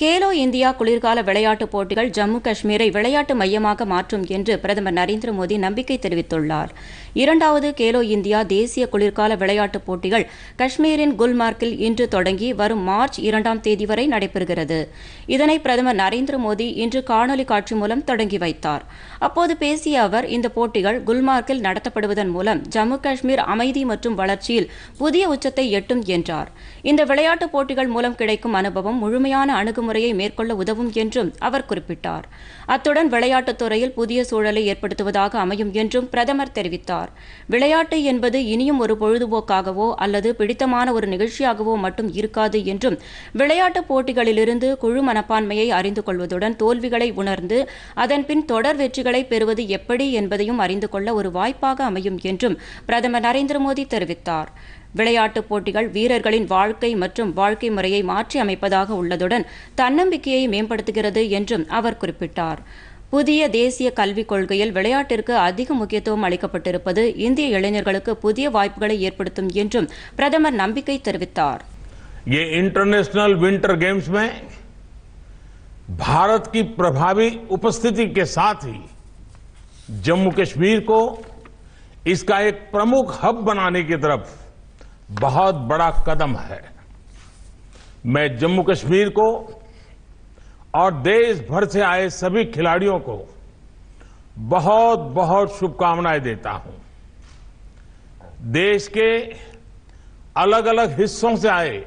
Khelo India குளிர்கால விளையாட்டுப் போட்டிகள் ஜம்மு காஷ்மீரை விளையாட்டு மையமாக மாற்றும் என்று பிரதமர் நரேந்திர மோடி நம்பிக்கை தெரிவித்துள்ளார் இரண்டாவது கேலோ இந்தியா தேசிய குளிர்கால விளையாட்டுப் போட்டிகள் காஷ்மீரின் குல்மார்க்கில் இன்று தொடங்கி வரும் மார்ச் இரண்டாம் தேதி வரை நடைபெறுகிறது இதனை பிரதமர் நரேந்திர மோடி இன்று காணொலி காட்சி மூலம் தொடங்கி வைத்தார் அப்போது பேசிய அவர் இந்த போட்டிகள் குல்மார்க்கில் நடத்தப்படுவதன் மூலம் ஜம்மு காஷ்மீர் அமைதி மற்றும் வளர்ச்சியில் புதிய உச்சத்தை எட்டும் என்றார் இந்த விளையாட்டுப் போட்டிகள் மூலம் கிடைக்கும் அனுபவம் முழுமையான அணுகுமுறை ஒழுங்குமுறையை மேற்கொள்ள உதவும் என்றும் அவர் குறிப்பிட்டார் அத்துடன் விளையாட்டுத் துறையில் புதிய சூழலை ஏற்படுத்துவதாக அமையும் என்றும் பிரதமர் தெரிவித்தார் விளையாட்டு என்பது இனியும் ஒரு பொழுதுபோக்காகவோ அல்லது பிடித்தமான ஒரு நிகழ்ச்சியாகவோ மட்டும் இருக்காது என்றும் விளையாட்டுப் போட்டிகளிலிருந்து குழு மனப்பான்மையை அறிந்து கொள்வதுடன் தோல்விகளை உணர்ந்து அதன்பின் தொடர் வெற்றிகளை பெறுவது எப்படி என்பதையும் அறிந்து கொள்ள ஒரு வாய்ப்பாக அமையும் என்றும் பிரதமர் நரேந்திர மோடி தெரிவித்தார் விளையாட்டுப் போட்டிகள் வீரர்களின் வாழ்க்கை மற்றும் வாழ்க்கை முறையை மாற்றி அமைப்பதாக உள்ளதுடன் தன்னம்பிக்கையை மேம்படுத்துகிறது என்றும் அவர் குறிப்பிட்டார் புதிய தேசிய கல்விக் கொள்கையில் விளையாட்டிற்கு அதிக முக்கியத்துவம் அளிக்கப்பட்டிருப்பது இந்திய இளைஞர்களுக்கு புதிய வாய்ப்புகளை ஏற்படுத்தும் என்றும் பிரதமர் நம்பிக்கை தெரிவித்தார் ये इंटरनेशनल विंटर गेम्स में भारत की प्रभावी उपस्थिति के साथ ही जम्मू कश्मीर को इसका एक प्रमुख हब बनाने की तरफ बहुत बड़ा कदम है मैं जम्मू कश्मीर को और देश भर से आए सभी खिलाड़ियों को बहुत बहुत शुभकामनाएं देता हूं देश के अलग अलग हिस्सों से आए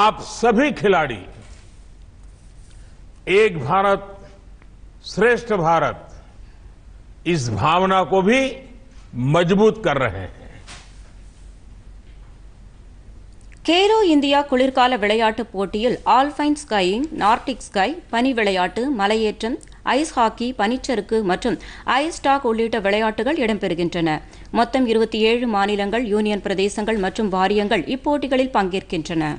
आप सभी खिलाड़ी एक भारत श्रेष्ठ भारत इस भावना को भी मजबूत कर रहे हैं கேரோ இந்தியா குளிர்கால விளையாட்டுப் போட்டியில் ஆல்பைன் ஸ்கையிங் நார்டிக் ஸ்கை பனி விளையாட்டு மலையேற்றம் ஐஸ் ஹாக்கி பனிச்சறுக்கு மற்றும் ஐஸ் ஸ்டாக் உள்ளிட்ட விளையாட்டுகள் இடம்பெறுகின்றன மொத்தம் இருபத்தி ஏழு மாநிலங்கள் யூனியன் பிரதேசங்கள் மற்றும் வாரியங்கள் இப்போட்டிகளில் பங்கேற்கின்றன